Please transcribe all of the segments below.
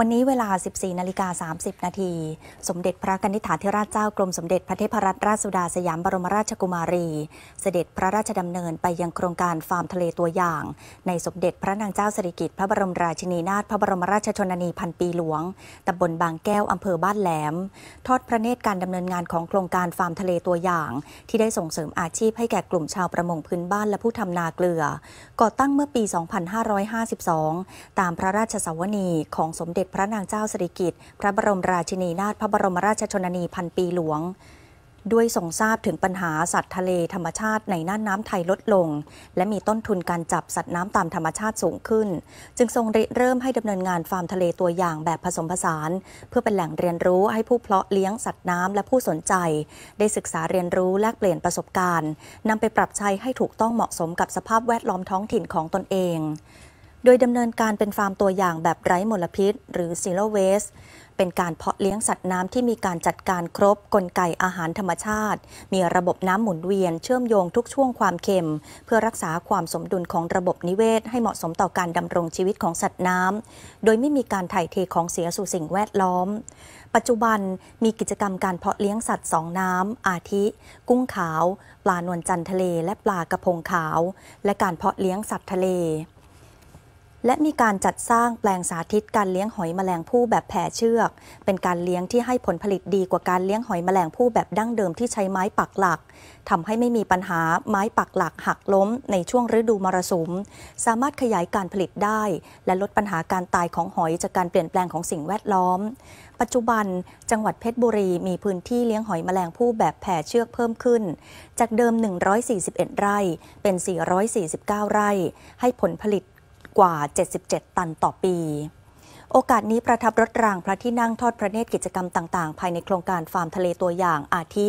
วันนี้เวลา 14 นาฬิกา 30 นาที สมเด็จพระกนิษฐาธิราชเจ้า กรมสมเด็จพระเทพรัตนราชสุดาสยามบรมราชกุมารี เสด็จพระราชดำเนินไปยังโครงการฟาร์มทะเลตัวอย่าง ในสมเด็จพระนางเจ้าสิริกิติ์พระบรมราชินีนาถพระบรมราชชนนีพันปีหลวงตำบลบางแก้วอำเภอบ้านแหลม ทอดพระเนตรการดำเนินงานของโครงการฟาร์มทะเลตัวอย่าง ที่ได้ส่งเสริมอาชีพให้แก่กลุ่มชาวประมงพื้นบ้าน และผู้ทำนาเกลือ ก่อตั้งเมื่อปี 2552 ตามพระราชสวนีของสมเด็จจพระนางเจ้าสิริกิติ์พระบรมราชินีนาถพระบรมราชชนนีพันปีหลวง ด้วยทรงทราบถึงปัญหาสัตว์ทะเลธรรมชาติในน่านน้ำไทยลดลง และมีต้นทุนการจับสัตว์น้ำตามธรรมชาติสูงขึ้น จึงทรงเริ่มให้ดำเนินงานฟาร์มทะเลตัวอย่างแบบผสมผสาน เพื่อเป็นแหล่งเรียนรู้ให้ผู้เพาะเลี้ยงสัตว์น้ำและผู้สนใจ ได้ศึกษาเรียนรู้แลกเปลี่ยนประสบการณ์นำไปปรับใช้ให้ถูกต้องเหมาะสมกับสภาพแวดล้อมท้องถิ่นของตนเองดยดำเนินการเป็นฟาร์มตัวอย่างแบบไร้มลพิษ หรือซีโรเวส เป็นการเพาะเลี้ยงสัตว์น้ำที่มีการจัดการครบกลไกอาหารธรรมชาติ มีระบบน้ำหมุนเวียนเชื่อมโยงทุกช่วงความเค็ม เพื่อรักษาความสมดุลของระบบนิเวศให้เหมาะสมต่อการดำรงชีวิตของสัตว์น้ำโดยไม่มีการถ่ายเทของเสียสู่สิ่งแวดล้อมปัจจุบันมีกิจกรรมการเพาะเลี้ยงสัตว์สองน้ำอาทิ กุ้งขาวปลานวลจันททะเลและปลากระพงขาว และการเพาะเลี้ยงสัตว์ทะเลและมีการจัดสร้างแปลงสาธิตการเลี้ยงหอยแมลงผู้แบบแผ่เชือก เป็นการเลี้ยงที่ให้ผลผลิตดีกว่าการเลี้ยงหอยแมลงผู้แบบดั้งเดิมที่ใช้ไม้ปักหลัก ทำให้ไม่มีปัญหาไม้ปักหลักหักล้ม ในช่วงฤดูมรสุมสามารถขยายการผลิตได้ และลดปัญหาการตายของหอยจากการเปลี่ยนแปลงของสิ่งแวดล้อมปัจจุบันจังหวัดเพชรบุรีมีพื้นที่เลี้ยงหอยแมลงผู้แบบแผ่เชือกเพิ่มขึ้น จากเดิม 141 ไร่ เป็น 449 ไร่ให้ผลผลิตกว่า 77 ตันต่อปี โอกาสนี้ประทับรถรางพระที่นั่งทอดพระเนตรกิจกรรมต่างๆ ภายในโครงการฟาร์มทะเลตัวอย่างอาทิ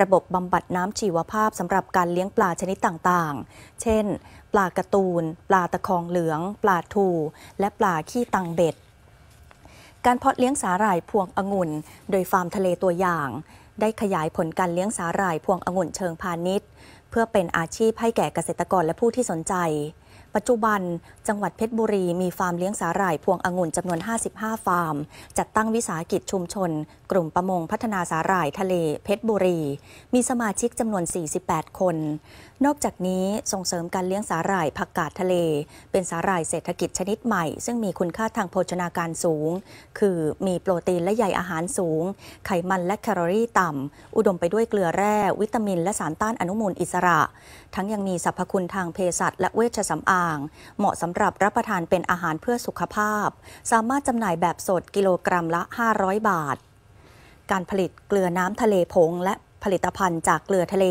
ระบบบำบัดน้ำชีวภาพสำหรับการเลี้ยงปลาชนิดต่างๆ เช่น ปลากระตูน ปลาตะคองเหลือง ปลาทู และปลาขี้ตังเบ็ด การเพาะเลี้ยงสาหร่ายพวงองุ่นโดยฟาร์มทะเลตัวอย่าง ได้ขยายผลการเลี้ยงสาหร่ายพวงองุ่นเชิงพาณิชย์ เพื่อเป็นอาชีพให้แก่เกษตรกรและผู้ที่สนใจปัจจุบันจังหวัดเพชรบุรีมีฟาร์มเลี้ยงสาหร่าย พวงองุ่นจำนวน 55 ฟาร์ม จัดตั้งวิสาหกิจชุมชน กลุ่มประมงพัฒนาสาหร่ายทะเล เพชรบุรี มีสมาชิกจำนวน 48 คน นอกจากนี้ส่งเสริมการเลี้ยงสาหร่ายผักกาดทะเล เป็นสาหร่ายเศรษฐกิจชนิดใหม่ ซึ่งมีคุณค่าทางโภชนาการสูง คือมีโปรตีนและใยอาหารสูงไขมันและแคลอรี่ต่ำอุดมไปด้วยเกลือแร่วิตามิน และสารต้านอนุมูลอิสระ ทั้งยังมีสรรพคุณทางเภสัชและเวชสำอางางๆเหมาะสำหรับรับประทานเป็นอาหารเพื่อสุขภาพ สามารถจำหน่ายแบบสดกิโลกรัมละ 500 บาท การผลิตเกลือน้ำทะเลผงและผลิตภัณฑ์จากเกลือทะเล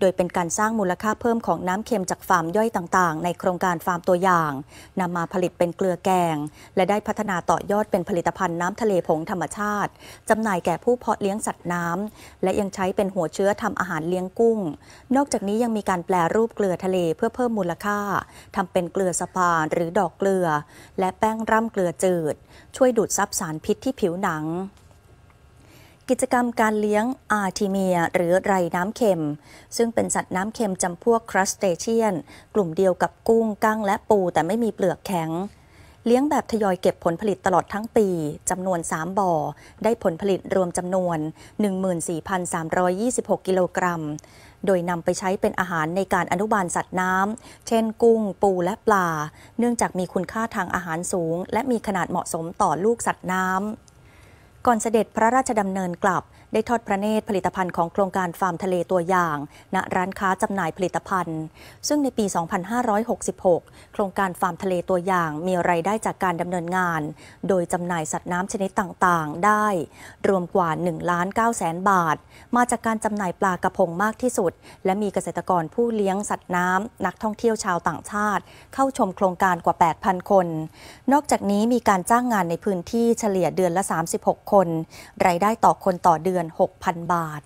โดยเป็นการสร้างมูลค่าเพิ่มของน้ำเค็มจากฟาร์มย่อยต่าง ๆ ในโครงการฟาร์มตัวอย่างนำมาผลิตเป็นเกลือแกง และได้พัฒนาต่อยอดเป็นผลิตภัณฑ์น้ำทะเลผงธรรมชาติจำหน่ายแก่ผู้เพาะเลี้ยงสัตว์น้ำและยังใช้เป็นหัวเชื้อทำอาหารเลี้ยงกุ้ง นอกจากนี้ยังมีการแปลรูปเกลือทะเลเพื่อเพิ่มมูลค่าทำเป็นเกลือสปาหรือดอกเกลือ และแป้งร่ำเกลือจืด ช่วยดูดซับสารพิษที่ผิวหนังกิจกรรมการเลี้ยงอาร์ทิเมียหรือไรน้ำเค็ม ซึ่งเป็นสัตว์น้ำเค็มจำพวกครัสเตเชียนกลุ่มเดียวกับกุ้งกั้ง และปูแต่ไม่มีเปลือกแข็ง เลี้ยงแบบทยอยเก็บผลผลิตตลอดทั้งปีจำนวน 3 บ่อ ได้ผลผลิตรวมจำนวน 14,326กิโลกรัมโดยนำไปใช้เป็นอาหารในการอนุบาลสัตว์น้ำเช่นกุ้งปูและปลาเนื่องจากมีคุณค่าทางอาหารสูง และมีขนาดเหมาะสมต่อลูกสัตว์น้ำก่อนเสด็จพระราชดำเนินกลับได้ทอดพระเนตรผลิตภัณฑ์ของโครงการฟาร์มทะเลตัวอย่าง ณร้านค้าจำหน่ายผลิตภัณฑ์ ซึ่งในปี 2566 โครงการฟาร์มทะเลตัวอย่างมีไรายได้จากการดำเนินงาน โดยจำหน่ายสัตว์น้ำชนิดต่างๆ ได้ รวมกว่า1ล้าน9แสนบาท มาจากการจำหน่ายปลากระพงมากที่สุด และมีเกษตรกรผู้เลี้ยงสัตว์น้ำนักท่องเที่ยวชาวต่างชาติ เข้าชมโครงการกว่า 8,000 คน นอกจากนี้มีการจ้างงานในพื้นที่เฉลี่ยเดือนละ 36 คนรายได้ต่อคนต่อเดือนือน6,000 บาท